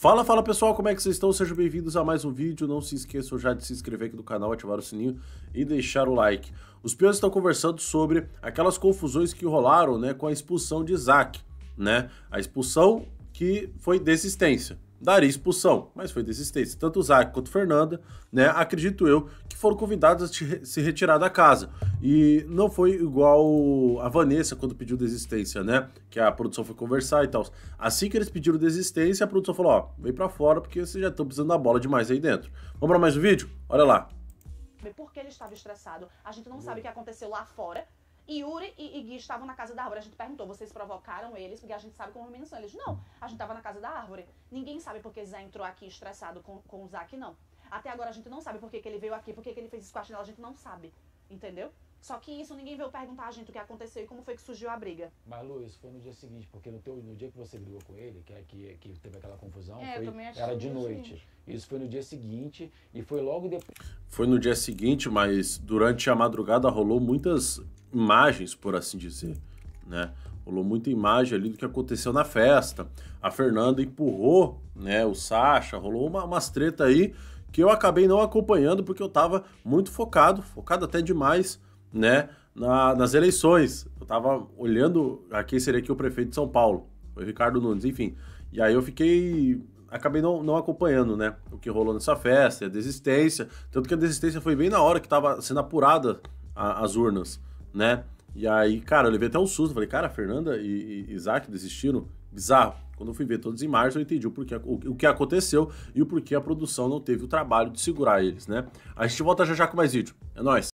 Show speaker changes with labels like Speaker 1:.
Speaker 1: Fala, fala pessoal, como é que vocês estão? Sejam bem-vindos a mais um vídeo. Não se esqueçam já de se inscrever aqui no canal, ativar o sininho e deixar o like. Os peões estão conversando sobre aquelas confusões que rolaram né, com a expulsão de Isaac, né? A expulsão que foi desistência daria expulsão, mas foi desistência. Tanto o Zac quanto Fernanda, né, acredito eu, que foram convidados a se retirar da casa. E não foi igual a Vanessa quando pediu desistência, né? Que a produção foi conversar e tal. Assim que eles pediram desistência, a produção falou: ó, vem pra fora porque vocês já estão precisando da bola demais aí dentro. Vamos pra mais um vídeo? Olha lá.
Speaker 2: que ele estava estressado. A gente não sabe hum. o que aconteceu lá fora, Yuri e, e Gui estavam na casa da árvore. A gente perguntou, vocês provocaram eles? Porque a gente sabe como os meninos são. Eles, não, a gente estava na casa da árvore. Ninguém sabe porque Zé entrou aqui estressado com, com o Zac, não. Até agora a gente não sabe por que, que ele veio aqui, por que, que ele fez isso com a a gente não sabe. Entendeu? Só que isso ninguém veio perguntar a gente o que aconteceu e como foi que surgiu a briga.
Speaker 3: Mas, Lu, isso foi no dia seguinte, porque no, teu, no dia que você brigou com ele, que, é que, que teve aquela confusão, é, foi, era de noite. Seguinte. Isso foi no dia seguinte e foi logo depois. Foi no dia
Speaker 1: seguinte, mas durante a madrugada rolou muitas imagens, por assim dizer, né? Rolou muita imagem ali do que aconteceu na festa. A Fernanda empurrou, né, o Sacha, rolou uma, umas treta aí que eu acabei não acompanhando porque eu tava muito focado, focado até demais, né, na, nas eleições. Eu tava olhando a quem seria aqui o prefeito de São Paulo, foi Ricardo Nunes, enfim. E aí eu fiquei acabei não, não, acompanhando, né? O que rolou nessa festa, a desistência. Tanto que a desistência foi bem na hora que estava sendo apurada a, as urnas, né? E aí, cara, eu levei até um susto. Falei, cara, Fernanda e, e Isaac desistiram? Bizarro. Quando eu fui ver todos em março, eu entendi o, porquê, o, o, que aconteceu e o porquê a produção não teve o trabalho de segurar eles, né? A gente volta já já com mais vídeo. É nóis!